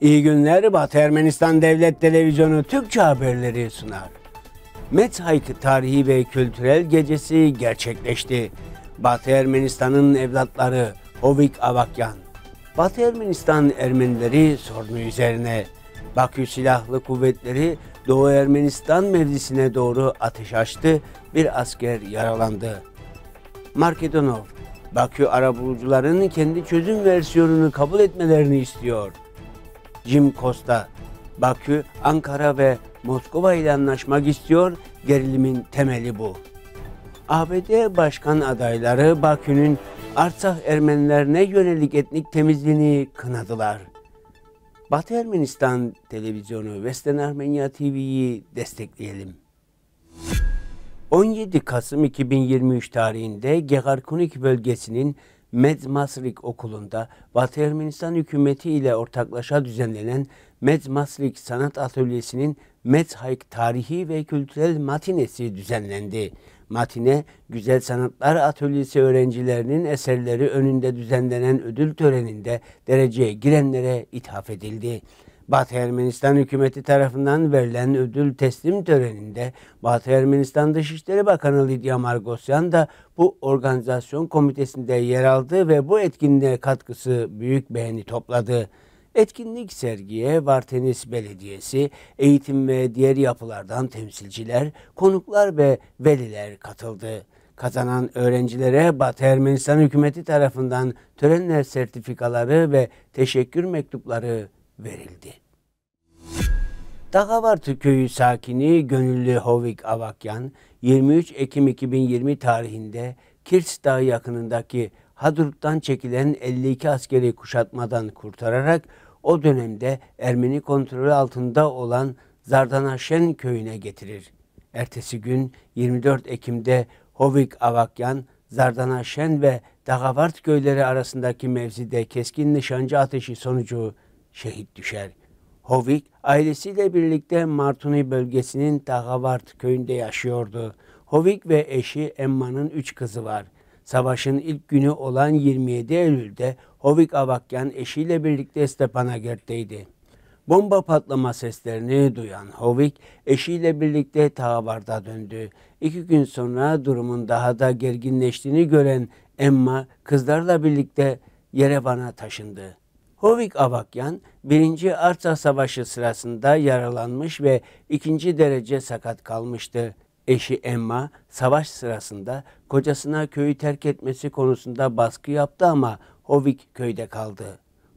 İyi günler Batı Ermenistan Devlet Televizyonu Türkçe haberleri sunar. Methayk Tarihi ve Kültürel Gecesi gerçekleşti. Batı Ermenistan'ın evlatları Hovik Avakyan. Batı Ermenistan Ermenileri sorunu üzerine Bakü Silahlı Kuvvetleri Doğu Ermenistan mevzisine doğru ateş açtı. Bir asker yaralandı. Markedonov Bakü arabulucuların kendi çözüm versiyonunu kabul etmelerini istiyor.'' Jim Costa, Bakü, Ankara ve Moskova ile anlaşmak istiyor. Gerilimin temeli bu. ABD başkan adayları Bakü'nün Artsakh Ermenilerine yönelik etnik temizliğini kınadılar. Batı Ermenistan televizyonu Western Armenia TV'yi destekleyelim. 17 Kasım 2023 tarihinde Gegarkunik bölgesinin Med Masrik Okulu'nda Batı hükümeti ile ortaklaşa düzenlenen Med Masrik Sanat Atölyesi'nin Medhayk Tarihi ve Kültürel Matinesi düzenlendi. Matine, Güzel Sanatlar Atölyesi öğrencilerinin eserleri önünde düzenlenen ödül töreninde dereceye girenlere ithaf edildi. Batı Ermenistan hükümeti tarafından verilen ödül teslim töreninde Batı Ermenistan Dışişleri Bakanı Lidya Margosyan da bu organizasyon komitesinde yer aldı ve bu etkinliğe katkısı büyük beğeni topladı. Etkinlik sergiye Vartenis Belediyesi, eğitim ve diğer yapılardan temsilciler, konuklar ve veliler katıldı. Kazanan öğrencilere Batı Ermenistan hükümeti tarafından törenle sertifikaları ve teşekkür mektupları verildi. Dagavartı köyü sakini Gönüllü Hovik Avakyan 23 Ekim 2020 tarihinde Kirs Dağı yakınındaki Hadrut'tan çekilen 52 askeri kuşatmadan kurtararak o dönemde Ermeni kontrolü altında olan Zardanaşen köyüne getirir. Ertesi gün 24 Ekim'de Hovik Avakyan, Zardanaşen ve Dağavart köyleri arasındaki mevzide keskin nişancı ateşi sonucu şehit düşer. Hovik ailesiyle birlikte Martuni bölgesinin Dagavart köyünde yaşıyordu. Hovik ve eşi Emma'nın üç kızı var. Savaşın ilk günü olan 27 Eylül'de Hovik Avakyan eşiyle birlikte Stepanagert'teydi. Bomba patlama seslerini duyan Hovik eşiyle birlikte Tağvar'da döndü. İki gün sonra durumun daha da gerginleştiğini gören Emma kızlarla birlikte Yerevan'a taşındı. Hovik Avakyan 1. Artsakh Savaşı sırasında yaralanmış ve 2. derece sakat kalmıştı. Eşi Emma savaş sırasında kocasına köyü terk etmesi konusunda baskı yaptı ama Hovik köyde kaldı.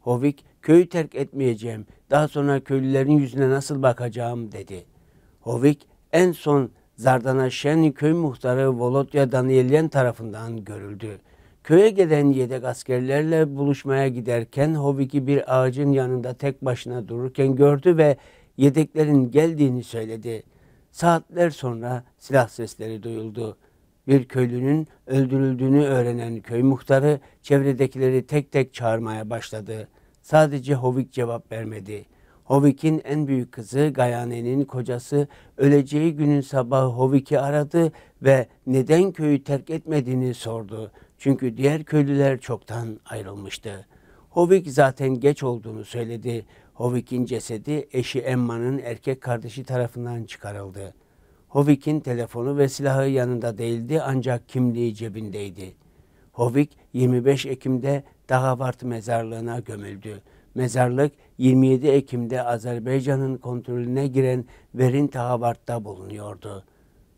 Hovik köyü terk etmeyeceğim, daha sonra köylülerin yüzüne nasıl bakacağım dedi. Hovik en son Zardana Şen köy muhtarı Volodya Daniyelyen tarafından görüldü. Köye gelen yedek askerlerle buluşmaya giderken Hoviki bir ağacın yanında tek başına dururken gördü ve yedeklerin geldiğini söyledi. Saatler sonra silah sesleri duyuldu. Bir köylünün öldürüldüğünü öğrenen köy muhtarı çevredekileri tek tek çağırmaya başladı. Sadece Hovik cevap vermedi. Hovik'in en büyük kızı Gayane'nin kocası öleceği günün sabahı Hovik'i aradı ve neden köyü terk etmediğini sordu. Çünkü diğer köylüler çoktan ayrılmıştı. Hovik zaten geç olduğunu söyledi. Hovik'in cesedi eşi Emma'nın erkek kardeşi tarafından çıkarıldı. Hovik'in telefonu ve silahı yanında değildi ancak kimliği cebindeydi. Hovik 25 Ekim'de Dahavart mezarlığına gömüldü. Mezarlık 27 Ekim'de Azerbaycan'ın kontrolüne giren Verin Dahavart'ta bulunuyordu.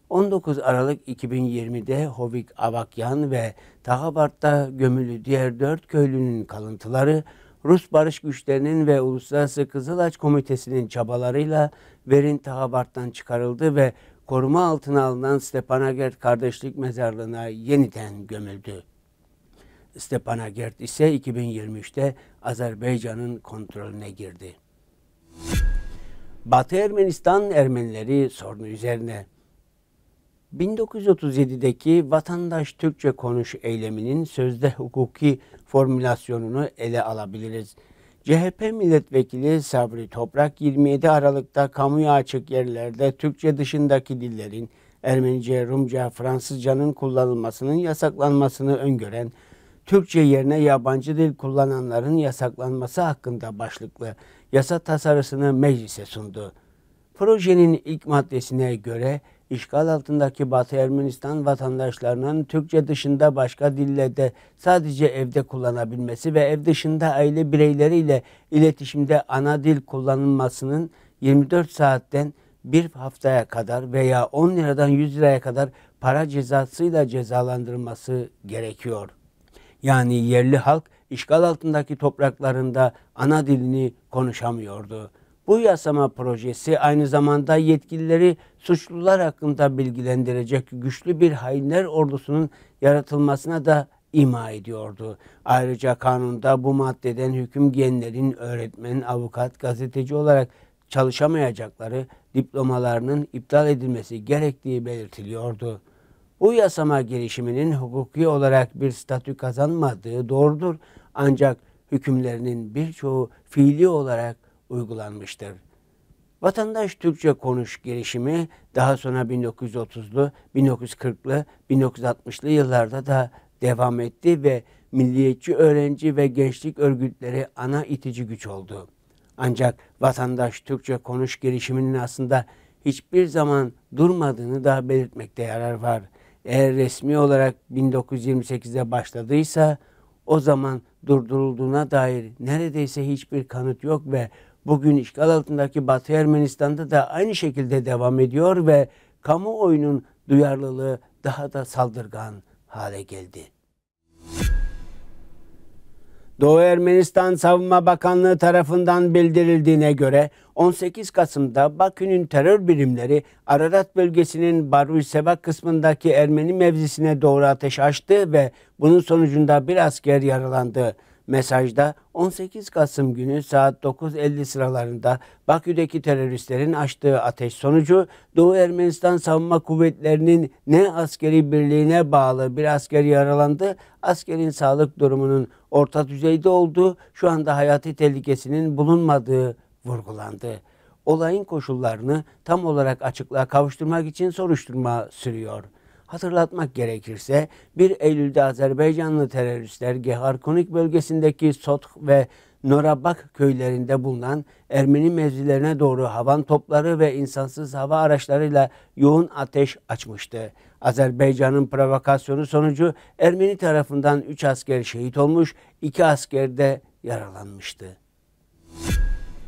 19 Aralık 2020'de Hovik Avakyan ve Tahabat'ta gömülü diğer dört köylünün kalıntıları Rus barış güçlerinin ve Uluslararası Kızılaç Komitesi'nin çabalarıyla Verin Tahabat'tan çıkarıldı ve koruma altına alınan Stepanagert Kardeşlik Mezarlığı'na yeniden gömüldü. Stepanagert ise 2023'te Azerbaycan'ın kontrolüne girdi. Batı Ermenistan Ermenileri sorunu üzerine 1937'deki vatandaş Türkçe konuş eyleminin sözde hukuki formülasyonunu ele alabiliriz. CHP milletvekili Sabri Toprak 27 Aralık'ta kamuya açık yerlerde Türkçe dışındaki dillerin Ermenice, Rumca, Fransızcanın kullanılmasının yasaklanmasını öngören Türkçe yerine yabancı dil kullananların yasaklanması hakkında başlıklı yasa tasarısını meclise sundu. Projenin ilk maddesine göre işgal altındaki Batı Ermenistan vatandaşlarının Türkçe dışında başka dille de sadece evde kullanabilmesi ve ev dışında aile bireyleriyle iletişimde ana dil kullanılmasının 24 saatten bir haftaya kadar veya 10 liradan 100 liraya kadar para cezasıyla cezalandırılması gerekiyor. Yani yerli halk işgal altındaki topraklarında ana dilini konuşamıyordu. Bu yasama projesi aynı zamanda yetkilileri suçlular hakkında bilgilendirecek güçlü bir hainler ordusunun yaratılmasına da ima ediyordu. Ayrıca kanunda bu maddeden hüküm genlerin öğretmen, avukat, gazeteci olarak çalışamayacakları diplomalarının iptal edilmesi gerektiği belirtiliyordu. Bu yasama girişiminin hukuki olarak bir statü kazanmadığı doğrudur ancak hükümlerinin birçoğu fiili olarak uygulanmıştır. Vatandaş Türkçe konuş gelişimi daha sonra 1930'lu, 1940'lı, 1960'lı yıllarda da devam etti ve milliyetçi öğrenci ve gençlik örgütleri ana itici güç oldu. Ancak vatandaş Türkçe konuş gelişiminin aslında hiçbir zaman durmadığını da belirtmekte yarar var. Eğer resmi olarak 1928'de başladıysa o zaman durdurulduğuna dair neredeyse hiçbir kanıt yok ve bugün işgal altındaki Batı Ermenistan'da da aynı şekilde devam ediyor ve kamuoyunun duyarlılığı daha da saldırgan hale geldi. Doğu Ermenistan Savunma Bakanlığı tarafından bildirildiğine göre 18 Kasım'da Bakü'nün terör birimleri Ararat bölgesinin Sebak kısmındaki Ermeni mevzisine doğru ateş açtı ve bunun sonucunda bir asker yaralandı. Mesajda 18 Kasım günü saat 9.50 sıralarında Bakü'deki teröristlerin açtığı ateş sonucu Doğu Ermenistan Savunma Kuvvetleri'nin ne askeri birliğine bağlı bir asker yaralandı. Askerin sağlık durumunun orta düzeyde olduğu, şu anda hayati tehlikesinin bulunmadığı vurgulandı. Olayın koşullarını tam olarak açıklığa kavuşturmak için soruşturma sürüyor. Hatırlatmak gerekirse 1 Eylül'de Azerbaycanlı teröristler Geharkonik bölgesindeki Sotk ve Norabak köylerinde bulunan Ermeni mevzilerine doğru havan topları ve insansız hava araçlarıyla yoğun ateş açmıştı. Azerbaycan'ın provokasyonu sonucu Ermeni tarafından 3 asker şehit olmuş, 2 asker de yaralanmıştı.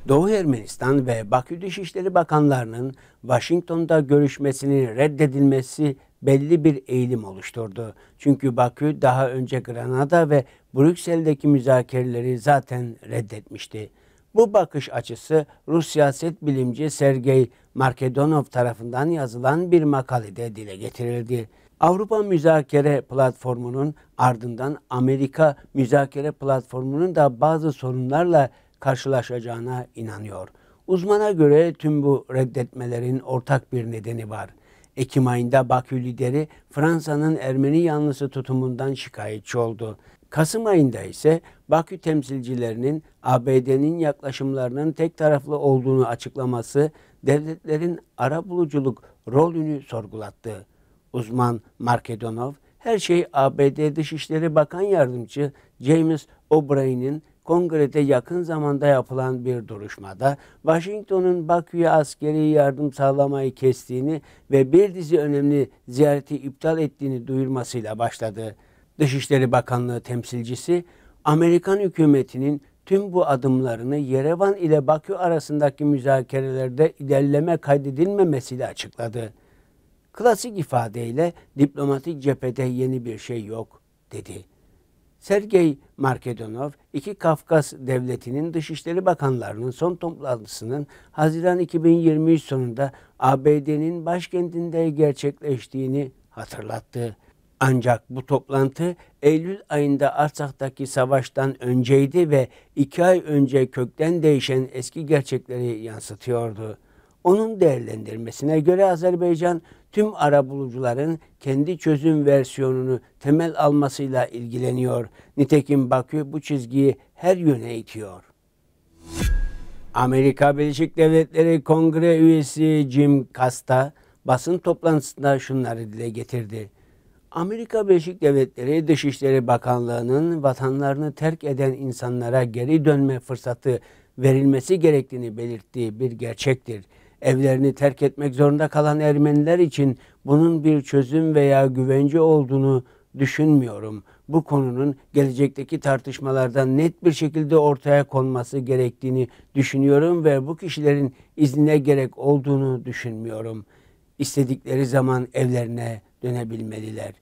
Doğu Ermenistan ve Bakü Dışişleri Bakanlarının Washington'da görüşmesinin reddedilmesi belli bir eğilim oluşturdu. Çünkü Bakü daha önce Granada ve Brüksel'deki müzakereleri zaten reddetmişti. Bu bakış açısı Rus siyaset bilimci Sergey Markedonov tarafından yazılan bir makalede dile getirildi. Avrupa Müzakere Platformu'nun ardından Amerika Müzakere Platformu'nun da bazı sorunlarla karşılaşacağına inanıyor. Uzmana göre tüm bu reddetmelerin ortak bir nedeni var. Ekim ayında Bakü lideri Fransa'nın Ermeni yanlısı tutumundan şikayetçi oldu. Kasım ayında ise Bakü temsilcilerinin ABD'nin yaklaşımlarının tek taraflı olduğunu açıklaması devletlerin ara buluculuk rolünü sorgulattı. Uzman Markedonov her şey ABD Dışişleri Bakan Yardımcı James O'Brien'in kongrede yakın zamanda yapılan bir duruşmada Washington'un Bakü'ye askeri yardım sağlamayı kestiğini ve bir dizi önemli ziyareti iptal ettiğini duyurmasıyla başladı. Dışişleri Bakanlığı temsilcisi Amerikan hükümetinin tüm bu adımlarını Yerevan ile Bakü arasındaki müzakerelerde ilerleme kaydedilmemesiyle açıkladı. Klasik ifadeyle diplomatik cephede yeni bir şey yok dedi. Sergey Markedonov, iki Kafkas devletinin dışişleri bakanlarının son toplantısının Haziran 2023 sonunda ABD'nin başkentinde gerçekleştiğini hatırlattı. Ancak bu toplantı Eylül ayında Arsak'taki savaştan önceydi ve iki ay önce kökten değişen eski gerçekleri yansıtıyordu. Onun değerlendirmesine göre Azerbaycan tüm arabulucuların kendi çözüm versiyonunu temel almasıyla ilgileniyor. Nitekim Bakü bu çizgiyi her yöne itiyor. Amerika Birleşik Devletleri Kongre üyesi Jim Costa basın toplantısında şunları dile getirdi. Amerika Birleşik Devletleri Dışişleri Bakanlığı'nın vatanlarını terk eden insanlara geri dönme fırsatı verilmesi gerektiğini belirttiği bir gerçektir evlerini terk etmek zorunda kalan Ermeniler için bunun bir çözüm veya güvence olduğunu düşünmüyorum. Bu konunun gelecekteki tartışmalardan net bir şekilde ortaya konması gerektiğini düşünüyorum ve bu kişilerin iznine gerek olduğunu düşünmüyorum. İstedikleri zaman evlerine dönebilmeliler.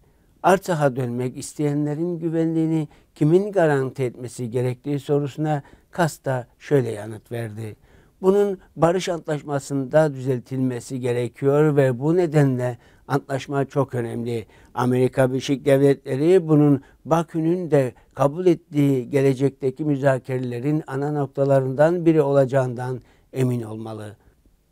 Artsaha dönmek isteyenlerin güvenliğini kimin garanti etmesi gerektiği sorusuna Kasta şöyle yanıt verdi. Bunun barış antlaşmasında düzeltilmesi gerekiyor ve bu nedenle antlaşma çok önemli. Amerika Birleşik Devletleri bunun Bakü'nün de kabul ettiği gelecekteki müzakerelerin ana noktalarından biri olacağından emin olmalı.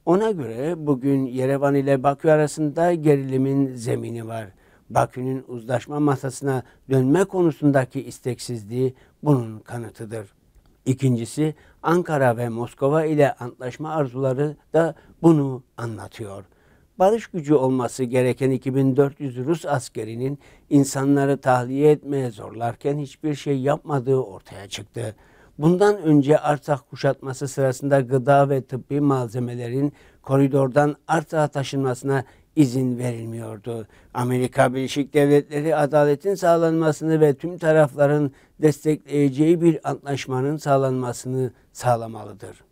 Ona göre bugün Yerevan ile Bakü arasında gerilimin zemini var. Bakü'nün uzlaşma masasına dönme konusundaki isteksizliği bunun kanıtıdır. İkincisi Ankara ve Moskova ile antlaşma arzuları da bunu anlatıyor. Barış gücü olması gereken 2400 Rus askerinin insanları tahliye etmeye zorlarken hiçbir şey yapmadığı ortaya çıktı. Bundan önce Arsak kuşatması sırasında gıda ve tıbbi malzemelerin koridordan Arsak'a taşınmasına izin verilmiyordu. Amerika Birleşik Devletleri adaletin sağlanmasını ve tüm tarafların destekleyeceği bir antlaşmanın sağlanmasını sağlamalıdır.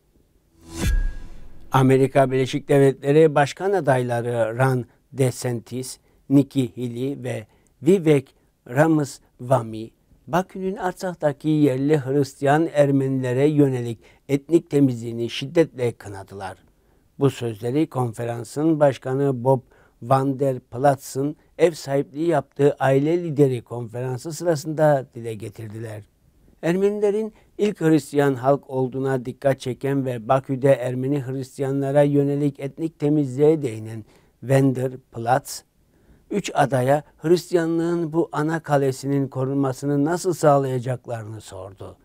Amerika Birleşik Devletleri başkan adayları Ron DeSantis, Nikki Haley ve Vivek Ramaswamy Bakü'nün Artsak'taki yerli Hristiyan Ermenilere yönelik etnik temizliğini şiddetle kınadılar. Bu sözleri konferansın başkanı Bob Van der Platz'ın ev sahipliği yaptığı aile lideri konferansı sırasında dile getirdiler. Ermenilerin ilk Hristiyan halk olduğuna dikkat çeken ve Bakü'de Ermeni Hristiyanlara yönelik etnik temizliğe değinen Vender Platz, üç adaya Hristiyanlığın bu ana kalesinin korunmasını nasıl sağlayacaklarını sordu.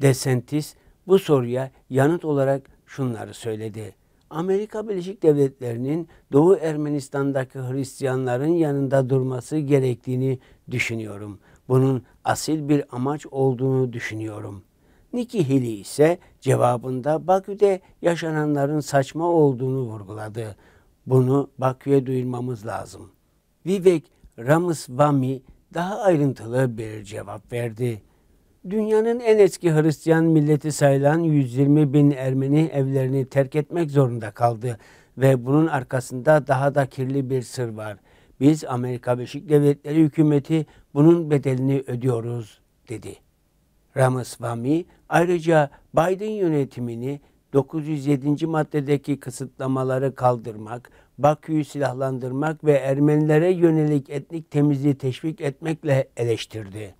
Desentis bu soruya yanıt olarak şunları söyledi. Amerika Birleşik Devletleri'nin Doğu Ermenistan'daki Hristiyanların yanında durması gerektiğini düşünüyorum. Bunun asil bir amaç olduğunu düşünüyorum. Nikki Haley ise cevabında Bakü'de yaşananların saçma olduğunu vurguladı. Bunu Bakü'ye duyurmamız lazım. Vivek Ramaswamy daha ayrıntılı bir cevap verdi. Dünyanın en eski Hristiyan milleti sayılan 120 bin Ermeni evlerini terk etmek zorunda kaldı ve bunun arkasında daha da kirli bir sır var. Biz Amerika Birleşik Devletleri hükümeti bunun bedelini ödüyoruz dedi. Ramaswamy ayrıca Biden yönetimini 907. maddedeki kısıtlamaları kaldırmak, Bakü'yü silahlandırmak ve Ermenilere yönelik etnik temizliği teşvik etmekle eleştirdi.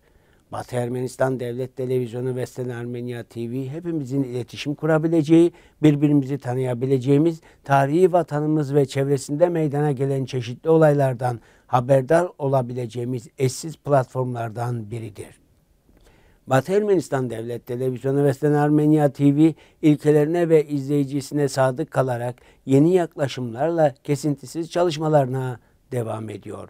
Batı Ermenistan Devlet Televizyonu, ve Western Armenia TV hepimizin iletişim kurabileceği, birbirimizi tanıyabileceğimiz, tarihi vatanımız ve çevresinde meydana gelen çeşitli olaylardan haberdar olabileceğimiz eşsiz platformlardan biridir. Batı Ermenistan Devlet Televizyonu ve Western Armenia TV ilkelerine ve izleyicisine sadık kalarak yeni yaklaşımlarla kesintisiz çalışmalarına devam ediyor.''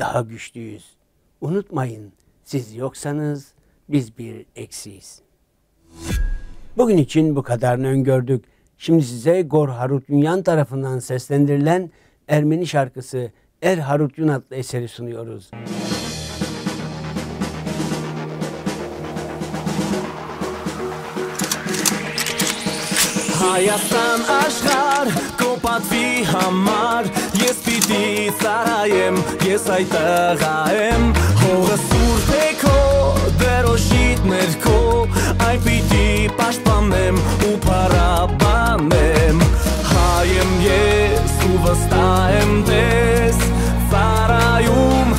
daha güçlüyüz. Unutmayın siz yoksanız biz bir eksiyiz. Bugün için bu kadarını öngördük. Şimdi size Gor Harutyunyan tarafından seslendirilen Ermeni şarkısı Er Harutyun adlı eseri sunuyoruz. Müzik Հայաստան աշխարհ կոպատվի համար Ես պիտի սարայեմ, ես այդ տղա եմ Հողը սուրտ է քո, դերոշիտ ներքո Այն պիտի պաշտպանեմ ու պարապանեմ Հայ եմ ես ու վստահ եմ տես Սարայում